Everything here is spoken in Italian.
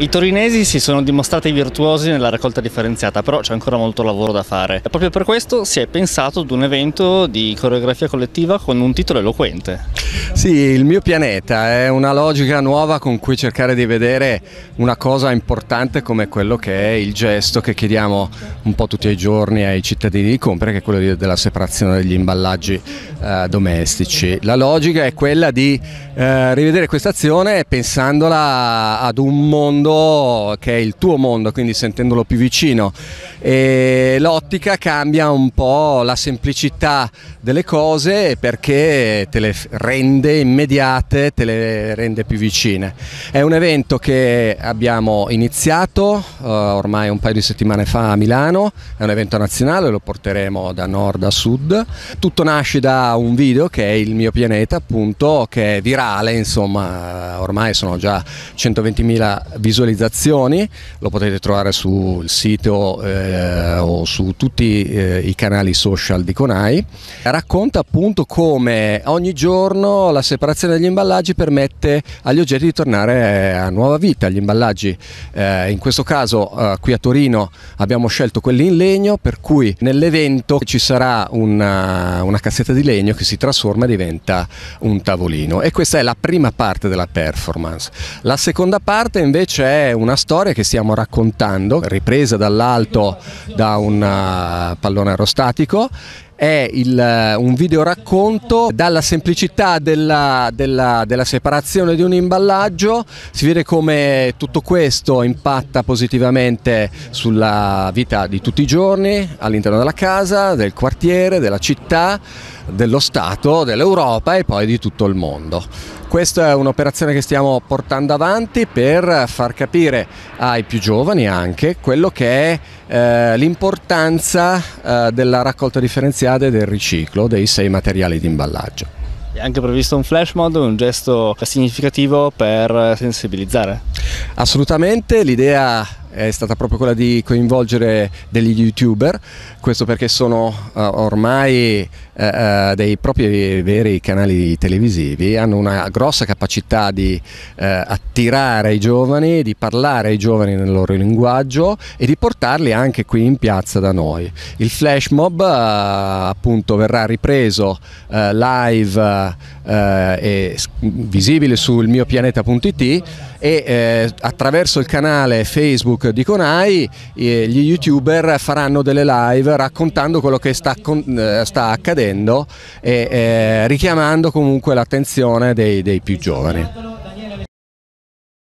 I torinesi si sono dimostrati virtuosi nella raccolta differenziata, però c'è ancora molto lavoro da fare. E proprio per questo si è pensato ad un evento di coreografia collettiva con un titolo eloquente. Sì, il mio pianeta è una logica nuova con cui cercare di vedere una cosa importante come quello che è il gesto che chiediamo un po' tutti i giorni ai cittadini di compiere, che è quello della separazione degli imballaggi eh, domestici. La logica è quella di eh, rivedere questa azione pensandola ad un mondo che è il tuo mondo, quindi sentendolo più vicino. E l'ottica cambia un po' la semplicità delle cose perché te le rende dirette, immediate, te le rende più vicine. È un evento che abbiamo iniziato eh, ormai un paio di settimane fa a Milano, è un evento nazionale, lo porteremo da nord a sud. Tutto nasce da un video che è Il mio pianeta, appunto, che è virale, insomma, eh, ormai sono già 120.000 visualizzazioni, lo potete trovare sul sito eh, o su tutti eh, i canali social di Conai. Racconta appunto come ogni giorno la la separazione degli imballaggi permette agli oggetti di tornare eh, a nuova vita, agli imballaggi. Eh, in questo caso eh, qui a Torino abbiamo scelto quelli in legno, per cui nell'evento ci sarà una, eh, una cassetta di legno che si trasforma e diventa un tavolino. E questa è la prima parte della performance. La seconda parte invece è una storia che stiamo raccontando, ripresa dall'alto da un eh, pallone aerostatico è il, eh, un video racconto dalla semplicità della, della, della separazione di un imballaggio, si vede come tutto questo impatta positivamente sulla vita di tutti i giorni all'interno della casa, del quartiere, della città, dello Stato, dell'Europa e poi di tutto il mondo. Questa è un'operazione che stiamo portando avanti per far capire ai più giovani anche quello che è eh, l'importanza eh, della raccolta differenziata e del riciclo dei sei materiali di imballaggio. È anche previsto un flash mod, un gesto significativo per sensibilizzare. Assolutamente, l'idea è stata proprio quella di coinvolgere degli youtuber, questo perché sono uh, ormai uh, uh, dei propri veri canali televisivi, hanno una grossa capacità di attirare i giovani, di parlare ai giovani nel loro linguaggio e di portarli anche qui in piazza da noi. Il flash mob appunto verrà ripreso live e visibile sul miopianeta.it e eh, attraverso il canale Facebook di Conai eh, gli youtuber faranno delle live raccontando quello che sta, con, eh, sta accadendo e eh, richiamando comunque l'attenzione dei, dei più giovani.